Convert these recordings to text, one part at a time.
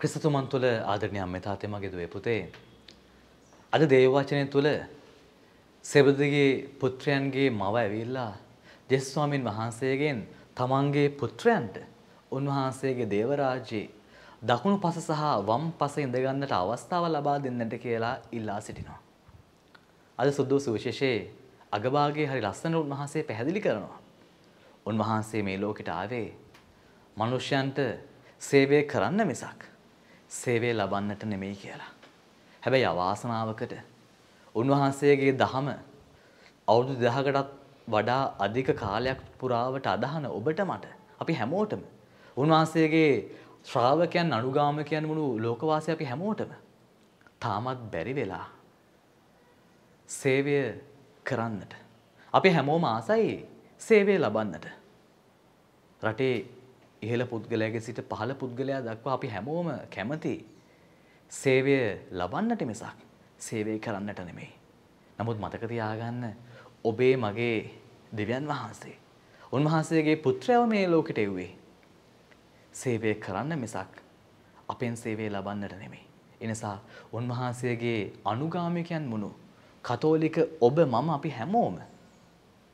ක්‍රිස්තුතුමන් තුළ ආදරණය අම්මතාතය මගේ දුවේ පුතේ. අද දේවවචනය තුළ සෙබදගේ පුත්‍රයන්ගේ මව ඇවිල්ලා ජෙස්වාමින් වහන්සේගෙන් තමන්ගේ පුත්‍රයන්ට උන්වහන්සේගේ දේවරාජයේ දකුණු පස සහ වම් පස ඉඳගන්නට අවස්ථාව ලබා දෙන්නට කියලා ඉල්ලා සිටිනවා. අද සුද්දෝ සුවිශේෂයේ අගභාගේ හරි ලස්සන උන්වහන්සේ පැහැදිලි කරනවා. උන්වහන්සේ මේ ලෝකෙට ආවේ මනුෂ්‍යයන්ට සේවය කරන්න මිසක් සේවය ලබන්නට නෙමෙයි කියලා. හැබැයි අවාසනාවකට උන්වහන්සේගේ දහම අවුරුදු 10කටත් වඩා අධික කාලයක් පුරාවට අදහන ඔබට මට අපි හැමෝටම උන්වහන්සේගේ ශ්‍රාවකයන් අනුගාමකයන් වුණු ලෝකවාසී අපි හැමෝටම තාමත් බැරි වෙලා සේවය කරන්නට අපි හැමෝම ආසයි සේවය ලබන්නට රටේ ඉහළ පුද්ගලයාගේ සිට පහළ පුද්ගලයා දක්වා අපි හැමෝම කැමති සේවය ලබන්නට මිසක් සේවය කරන්නට නෙමෙයි. නමුත් මතක තියාගන්න ඔබේ මගේ දෙවියන් වහන්සේ. උන්වහන්සේගේ පුත්‍රයව මේ ලෝකෙට එව්වේ. සේවය කරන්න මිසක් අපෙන් සේවය ලබන්නට නෙමෙයි. එනිසා උන්වහන්සේගේ අනුගාමිකයන් වුණු කතෝලික ඔබ මම අපි හැමෝම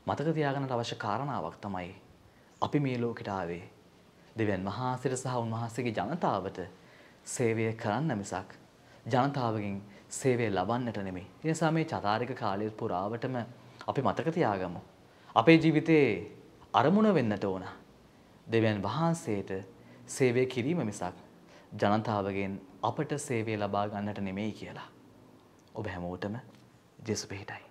මතක තියාගන්නට අවශ්‍ය කාරණාවක් තමයි අපි මේ ලෝකෙට ආවේ දෙවියන් වහන්සේට සහ උන්වහන්සේගේ ජනතාවට සේවය කරන්න මිසක් ජනතාවගෙන් සේවය ලබන්නට නෙමෙයි. ඒ නිසා මේ චාරිත්‍රක කාලය පුරාවටම අපි මතක තියාගමු. අපේ ජීවිතේ අරමුණ වෙන්නට ඕන. දෙවියන් වහන්සේට සේවය කිරීම මිසක් ජනතාවගෙන් අපට සේවය ලබා ගන්නට නෙමෙයි කියලා. ඔබ හැමෝටම ජෙසු පිහිටයි.